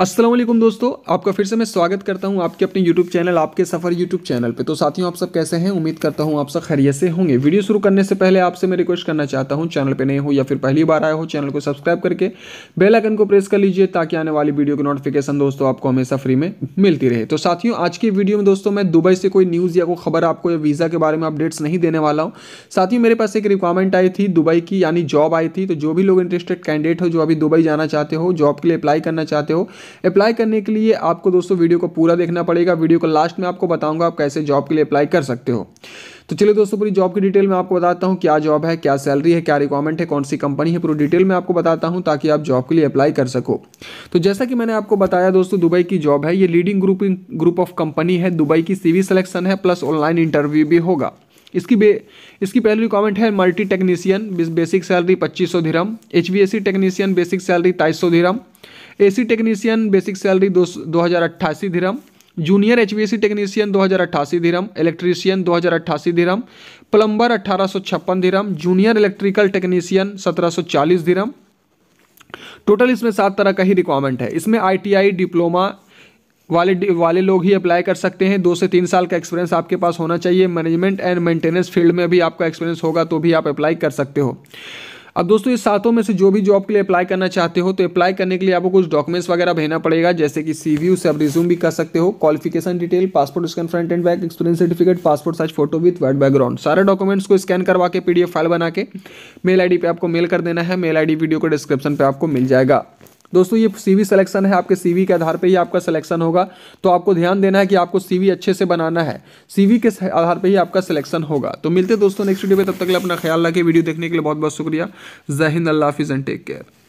असलम दोस्तों आपका फिर से मैं स्वागत करता हूं आपके अपने YouTube चैनल आपके सफ़र YouTube चैनल पे तो साथियों आप सब कैसे हैं उम्मीद करता हूं आप सब खैरियत से होंगे वीडियो शुरू करने से पहले आपसे मैं रिक्वेस्ट करना चाहता हूं चैनल पे नए हो या फिर पहली बार आए हो चैनल को सब्सक्राइब करके बेल आइकन को प्रेस कर लीजिए ताकि आने वाली वीडियो की नोटिफिकेशन दोस्तों आपको हमेशा फ्री में मिलती रहे तो साथियों आज की वीडियो में दोस्तों मैं दुबई से कोई न्यूज़ या कोई खबर आपको या वीज़ा के बारे में अपडेट्स नहीं देने वाला हूँ साथियों मेरे पास एक रिक्वायरमेंट आई थी दुबई की यानी जॉब आई थी तो जो भी लोग इंटरेस्टेड कैंडिडेट हो जो अभी दुबई जाना चाहते हो जॉब के लिए अप्लाई करना चाहते हो अप्लाई करने के लिए आपको दोस्तों वीडियो को पूरा देखना पड़ेगा वीडियो को लास्ट में आपको बताऊंगा आप कैसे जॉब के लिए अप्लाई कर सकते हो तो चलिए दोस्तों पूरी जॉब की डिटेल में आपको बताता हूँ क्या जॉब है क्या सैलरी है क्या रिक्वायरमेंट है कौन सी कंपनी है पूरी डिटेल में आपको बताता हूँ ताकि आप जॉब के लिए अप्लाई कर सको तो जैसा कि मैंने आपको बताया दोस्तों दुबई की जॉब है ये leading group group of company है दुबई की सीवी सिलेक्शन है प्लस ऑनलाइन इंटरव्यू भी होगा इसकी बे इसकी पहली रिक्वायरमेंट है मल्टी टेक्नीशियन बेसिक सैलरी पच्चीस सौ dirham H technician basic salary ताईस सौ dirham C technician basic salary दो दो हज़ार अट्ठासी dirham junior H V technician दो हज़ार अट्ठासी धीरम इलेक्ट्रीशियन दो हज़ार अट्ठासी धीरम प्लम्बर अट्ठारह सौ छप्पन धीरम जूनियर इलेक्ट्रिकल टेक्नीशियन सत्रह सौ चालीस धीरम टोटल इसमें सात तरह का ही रिक्वायरमेंट है इसमें आईटीआई डिप्लोमा वाले वाले लोग ही अप्लाई कर सकते हैं दो से तीन साल का एक्सपीरियंस आपके पास होना चाहिए मैनेजमेंट एंड मेंटेनेंस फील्ड में भी आपका एक्सपीरियंस होगा तो भी आप अप्लाई कर सकते हो अब दोस्तों ये सातों में से जो भी जॉब के लिए अप्लाई करना चाहते हो तो अप्लाई करने के लिए आपको कुछ डॉक्यूमेंट्स वगैरह भेजना पड़ेगा जैसे कि सी वी उसे आप रिज्यूम भी कर सकते हो qualification detail passport scan front and back experience certificate passport size photo with word background सारे डॉक्यूमेंट्स को स्कैन करवा के पी फाइल बना के मेल आई पे आपको मेल कर देना है मेल आई वीडियो को डिस्क्रिप्शन पर आपको मिल जाएगा दोस्तों ये सीवी सिलेक्शन है आपके सीवी के आधार पर ही आपका सिलेक्शन होगा तो आपको ध्यान देना है कि आपको सीवी अच्छे से बनाना है सीवी के आधार पर ही आपका सिलेक्शन होगा तो मिलते दोस्तों नेक्स्ट वीडियो में तब तक अपना ख्याल रखें वीडियो देखने के लिए बहुत बहुत शुक्रिया जहिंद अल्लाह हाफिज़ एंड टेक केयर